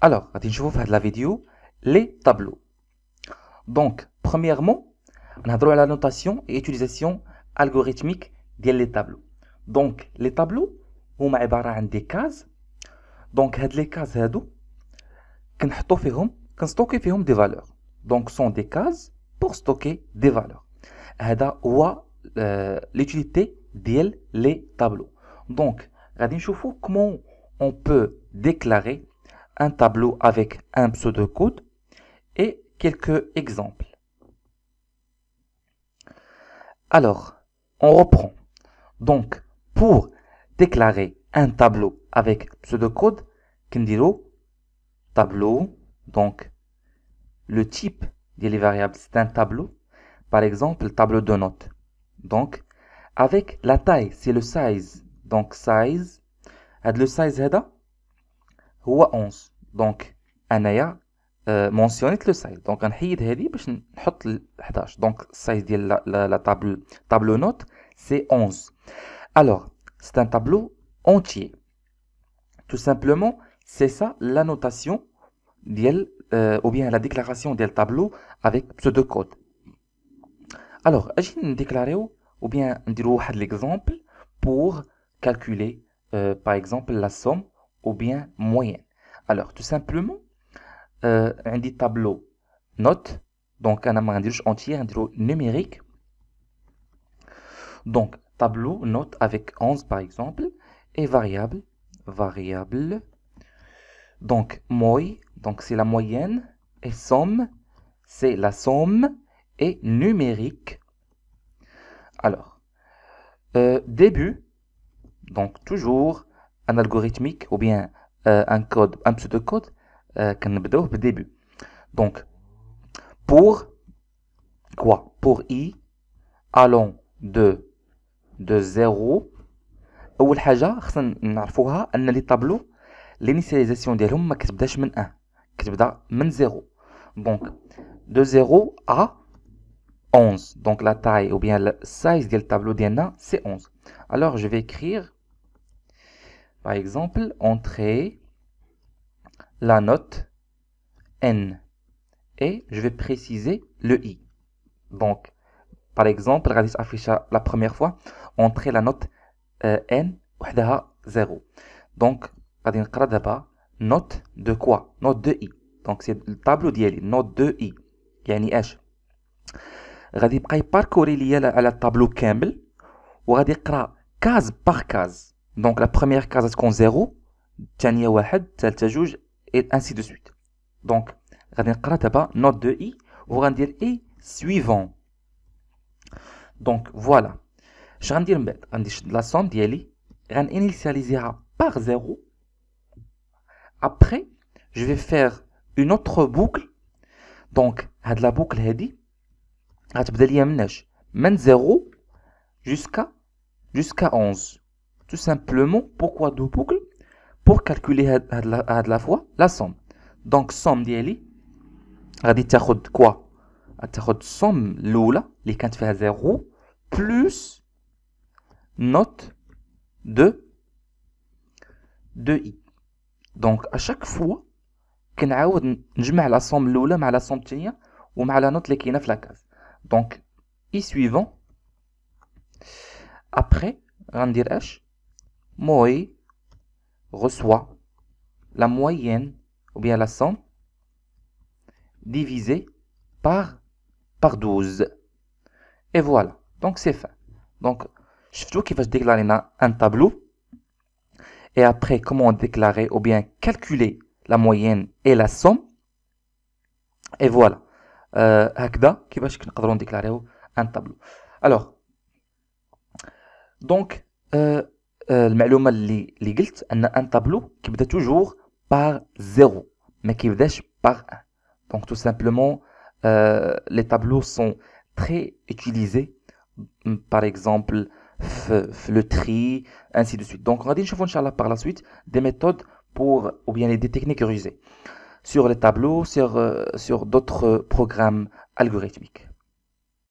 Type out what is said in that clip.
Alors, je vais faire la vidéo les tableaux. Donc, premièrement, on a droit à la notation et utilisation algorithmique des tableaux. Donc, les tableaux, on a des cases. Donc, les cases, on a des valeurs. Donc, sont des cases pour stocker des valeurs. C'est euh, l'utilité des tableaux. Donc, on va comment on peut déclarer un tableau avec un pseudo code et quelques exemples. Alors, on reprend. Donc, pour déclarer un tableau avec pseudo pseudocode, Kindiro, tableau, donc le type des variables, c'est un tableau, par exemple, tableau de notes. Donc, avec la taille, c'est le size. Donc, size, le size, هو 11 Donc, on a mentionné le size. Donc, on باش نحط 11 size السايز ديال لا 11 Alors, c'est un tableau entier tout simplement c'est ça la notation ou bien la déclaration ديال tableau avec deux codes. alors vais déclarer ou bien نديرو واحد l'exemple pour calculer euh، par exemple la somme ou bien moyenne. Alors, tout simplement, euh, un dit tableau note, donc un amandirge entier, un numérique. Donc, tableau note avec 11 par exemple, et variable, variable, donc moy donc c'est la moyenne, et somme, c'est la somme, et numérique. Alors, euh, début, donc toujours un algorithmique ou bien euh, un code, un pseudocode euh, au début. Donc, pour quoi Pour i allons de de 0 اول حاجه خصنا نعرفوها ان لي طابلو l'initialisation ديالهم ما كتبداش من 1 كتبدا من 0 donc de 0 à 11 donc la taille ou bien le size ديال tableau dna c'est 11 alors je vais écrire par exemple, entrée, la note N. Et je vais préciser le I. Donc, par exemple, radis afficha la première fois, entrer la note euh, N, 0. Donc, radis la note de quoi Note de I. Donc, c'est le tableau la note de I. يعني اش غادي يبقى يباركوري ليا على الطابلو كامل وغادي يقرا كاز par كاز donc la première case est 0 la واحد الثالثة 2, et ainsi de suite. Donc va نقرا تبع note de i va dire i suivant. Donc voilà. Je vais dire la somme نشد لا par 0 après je vais faire une autre boucle donc هاد la boucle هادي غتبدا ليا من 0 jusqu'à jusqu'à 11 tout simplement pourquoi deux boucles pour calculer à la fois la somme donc somme d'ali radi quoi ah, somme lola les كانت 0 plus note de de i donc à chaque fois je mets la somme lola mais la somme الثانيه la note اللي la case donc i suivant après غندير h moi reçoit la moyenne ou bien la somme divisée par, par 12. Et voilà, donc c'est fait. Donc, je sais qu'il va déclarer un tableau. Et après, comment déclarer ou bien calculer la moyenne et la somme. Et voilà. Euh, Hakda, qui va déclarer un tableau. Alors, donc, euh, un un اللي قلت ان ان تابلو كيبدا mais بار زيرو ما كيبداش بار les دونك tout simplement, les tableaux sont très utilisés par exemple le tri ainsi de suite donc on va dire par la suite des méthodes pour ou bien des techniques rusées sur les tableaux sur euh, sur d'autres programmes algorithmiques